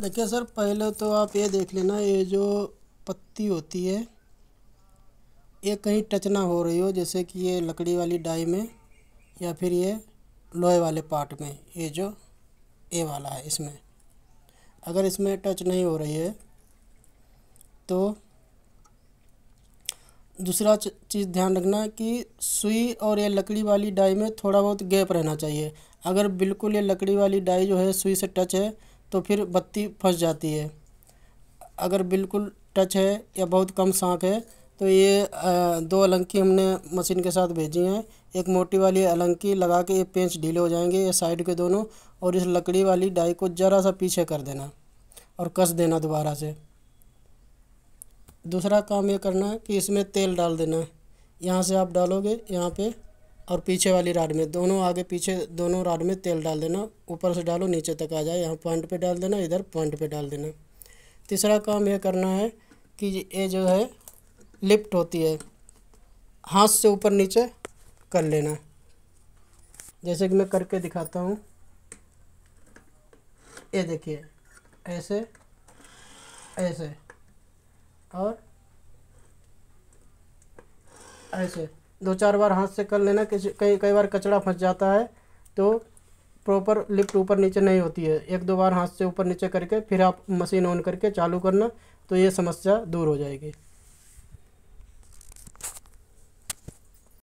देखिए सर पहले तो आप ये देख लेना ये जो पत्ती होती है ये कहीं टच ना हो रही हो जैसे कि ये लकड़ी वाली डाई में या फिर ये लोहे वाले पार्ट में ये जो ए वाला है इसमें अगर इसमें टच नहीं हो रही है तो दूसरा चीज़ ध्यान रखना कि सुई और ये लकड़ी वाली डाई में थोड़ा बहुत गैप रहना चाहिए अगर बिल्कुल ये लकड़ी वाली डाई जो है सुई से टच है तो फिर बत्ती फंस जाती है अगर बिल्कुल टच है या बहुत कम साँख है तो ये दो अलंकी हमने मशीन के साथ भेजी हैं एक मोटी वाली अलंकी लगा के ये पेंच ढीले हो जाएंगे ये साइड के दोनों और इस लकड़ी वाली डाई को ज़रा सा पीछे कर देना और कस देना दोबारा से दूसरा काम ये करना है कि इसमें तेल डाल देना है यहाँ से आप डालोगे यहाँ पे और पीछे वाली राड में दोनों आगे पीछे दोनों राड में तेल डाल देना ऊपर से डालो नीचे तक आ जाए यहाँ पॉइंट पे डाल देना इधर पॉइंट पे डाल देना तीसरा काम यह करना है कि ये जो है लिफ्ट होती है हाथ से ऊपर नीचे कर लेना जैसे कि मैं करके दिखाता हूँ ये देखिए ऐसे ऐसे और ऐसे दो चार बार हाथ से कर लेना कई कई बार कचड़ा फंस जाता है तो प्रॉपर लिफ्ट ऊपर नीचे नहीं होती है एक दो बार हाथ से ऊपर नीचे करके फिर आप मशीन ऑन करके चालू करना तो ये समस्या दूर हो जाएगी